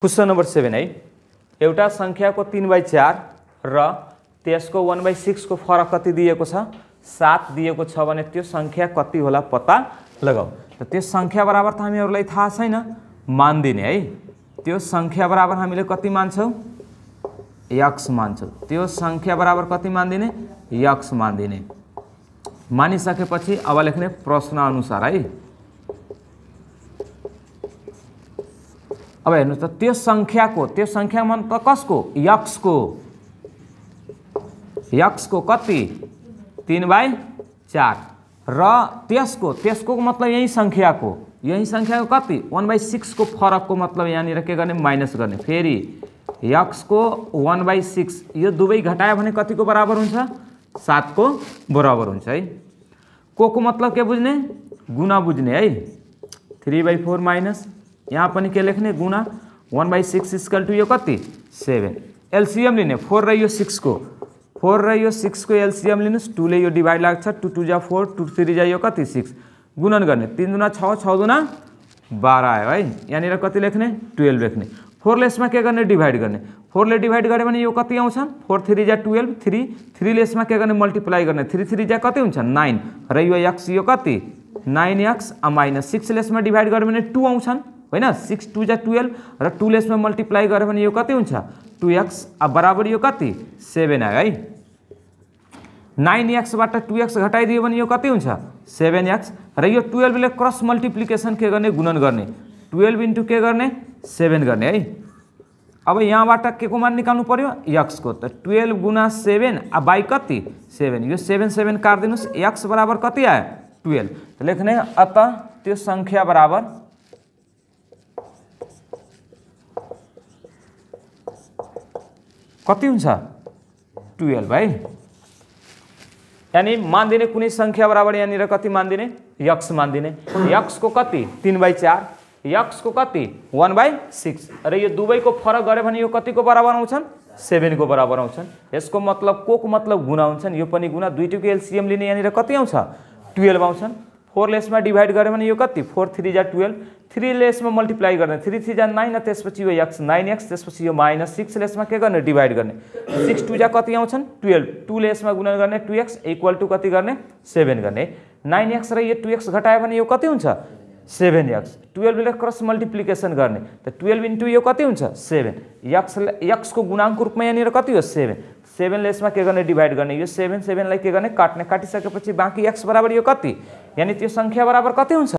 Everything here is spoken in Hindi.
क्वेसन नम्बर सेभेन है एउटा सङ्ख्याको तिन बाई चार र त्यसको वान बाई सिक्सको फरक कति दिएको छ सात दिएको छ भने त्यो सङ्ख्या कति होला पत्ता लगाऊ त त्यो सङ्ख्या बराबर त हामीहरूलाई थाहा छैन मानिदिने है त्यो सङ्ख्या बराबर हामीले कति मान्छौँ यक्स मान्छौँ त्यो सङ्ख्या बराबर कति मानिदिने यक्स मानिदिने मानिसकेपछि अब लेख्ने प्रश्नअनुसार है अब हेर्नुहोस् त त्यो सङ्ख्याको त्यो सङ्ख्यामा त कसको यक्सको यक्सको कति तिन बाई चार र त्यसको त्यसको मतलब यही सङ्ख्याको यही सङ्ख्याको कति वान बाई सिक्सको फरकको मतलब यहाँनिर के गर्ने माइनस गर्ने फेरि यक्सको वान बाई सिक्स यो दुवै घटायो भने कतिको बराबर हुन्छ सातको बराबर हुन्छ है को को मतलब के बुझ्ने गुणा बुझ्ने है थ्री बाई फोर माइनस यहाँ पर के लिखने गुना वन बाई सिक्स स्क्वल टू ये कति सेवेन एलसीएम लिने फोर रहियो सिक्स को फोर रहियो सिक्स को एलसीएम लिने टू ले डिवाइड लग् टू टू जा फोर टू थ्री जा कति सिक्स गुणन करने तीन दुना छ छ दुना बाह्र आयो है यहाँनिर कति ट्वेल्व लेखने फोर फोरले यसमा के करने डिवाइड करने फोरले ले डिवाइड गए कति आउँछन् फोर थ्री जा ट्वेल्व थ्री थ्रीले यसमा के करने मल्टिप्लाई करने थ्री थ्री जा कति हो नाइन र एक्स ये कति नाइन एक्स माइनस सिक्स यसमा डिभाइड डिवाइड गए टू आँचन होना सिक्स टू जा टुवेल्भ र में मल्टिप्लाई गए भने कति हो टू एक्स बराबर यह कति सेवेन आए हाई नाइन एक्सबाट टू एक्स घटाई दिए कति हो सेभेन एक्स रुवेल्व ने क्रस मल्टिप्लिकेसन के करने गुणन करने ट्वेल्व इंटू के करने सेवेन करने हाई अब यहाँबाट के को मान निकाल्नु पऱ्यो को त ट्वेल्व गुना सेवेन आ बाई कति ये सेवेन सेवेन काट काटिदिनुहोस् एक्स बराबर कति आए टुवेल्भ लेखने अत त्यो संख्या बराबर कति हुन्छ टुवेल्भ है यानि मानिदिने कुनै सङ्ख्या बराबर यहाँनिर कति मानिदिने यक्स मानिदिने यक्सको कति तिन बाई चार यक्सको कति वान बाई सिक्स र यो दुवैको फरक गऱ्यो भने यो कतिको बराबर आउँछन् सेभेनको बराबर आउँछन् यसको मतलब को को मतलब गुणा हुन्छन् यो पनि गुणा दुइटैको एलसिएम लिने यहाँनिर कति आउँछ टुवेल्भ आउँछन् फोर लेस में डिवाइड गए मैंने कति फोर थ्री जा ट्वेल्व थ्री लेस में मल्टिप्लाई करने थ्री थ्री जा नाइन तेस पीछे एक्स नाइन एक्स तेस पीछे यो माइनस सिक्स लेस में के करने डिवाइड करने सिक्स टू जा कति आँच ट्वेल्व टू लेस में गुणन करने टू एक्स इक्वल टू कति करने सेवेन करने नाइन एक्स रू टू एक्स घटाए भने कति हो seven X twelve cross multiplication करने तो ट्वेल्व इंटू ये कति एक्स एक्स को गुणांक रूप में यहाँ कति हो सेवेन सेभेनले यसमा के गर्ने डिभाइड गर्ने यो सेभेन सेभेनलाई के गर्ने काट्ने काटिसकेपछि बाँकी एक्स बराबर यो कति यानि त्यो सङ्ख्या बराबर कति हुन्छ